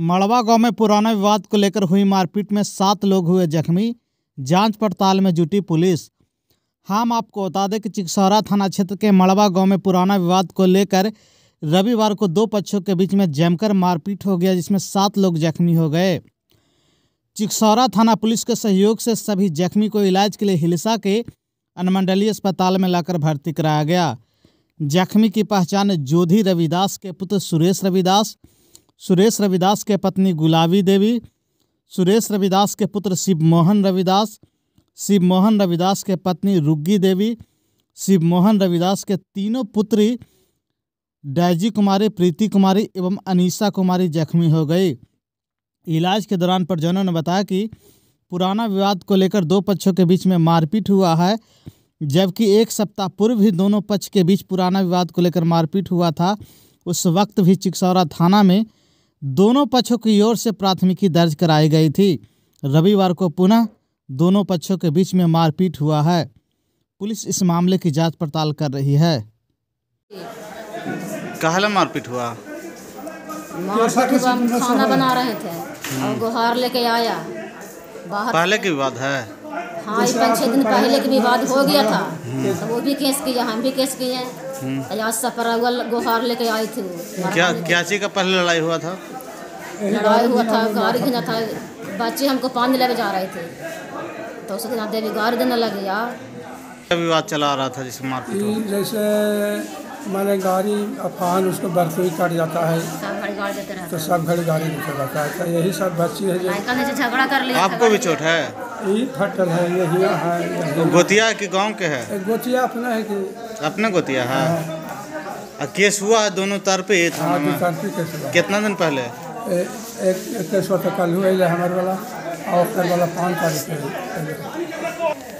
मड़वा गांव में पुराना विवाद को लेकर हुई मारपीट में सात लोग हुए जख्मी जांच पड़ताल में जुटी पुलिस हम आपको बता दें कि चिकसौरा थाना क्षेत्र के मड़वा गांव में पुराना विवाद को लेकर रविवार को दो पक्षों के बीच में जमकर मारपीट हो गया जिसमें सात लोग जख्मी हो गए चिकसौरा थाना पुलिस के सहयोग से सभी जख्मी को इलाज के लिए हिलसा के अनुमंडलीय अस्पताल में लाकर भर्ती कराया गया जख्मी की पहचान जोधी रविदास के पुत्र सुरेश रविदास सुरेश रविदास के पत्नी गुलाबी देवी सुरेश रविदास के पुत्र शिवमोहन रविदास शिवमोहन रविदास के पत्नी रुग्गी देवी शिवमोहन रविदास के तीनों पुत्री डैजी कुमारी प्रीति कुमारी एवं अनीसा कुमारी जख्मी हो गई इलाज के दौरान परिजनों ने बताया कि पुराना विवाद को लेकर दो पक्षों के बीच में मारपीट हुआ है जबकि एक सप्ताह पूर्व भी दोनों पक्ष के बीच पुराना विवाद को लेकर मारपीट हुआ था उस वक्त भी चिकसौरा थाना में दोनों पक्षों की ओर से प्राथमिकी दर्ज कराई गई थी रविवार को पुनः दोनों पक्षों के बीच में मारपीट हुआ है पुलिस इस मामले की जांच पड़ताल कर रही है मारपीट हुआ मारपीट हुआ खाना बना रहे थे और गुहार लेके आया बाहर पहले की बात है हाँ पाँच छः दिन पहले के विवाद हो गया था तो वो भी केस किया हम भी केस किए आज सफर गुहार लेके आई थी क्या क्या चीज का पहले लड़ाई हुआ था लड़ाई हुआ था गाड़ी घिना था बच्चे हमको पानी लेके जा रहे थे तो उसके देवी गाड़ी देने लगे यार विवाद चला रहा था जिसमें मारपीट हम्म, जैसे मैंने गाड़ी अफान उसको बरसोई कट जाता है तो सब घड़ी गाड़ी निकल जाता है तो यही सब बच्ची है आपको भी चोट है फटल है यही है गोतिया के गांव के है गोतिया अपना है कि अपने गोतिया है हाँ।, हाँ। केस हुआ है दोनों तार पे हाँ, कितना दिन पहले एक केस हुआ तो कल हुआ हमारे वाला और कल वाला पाँच तारीख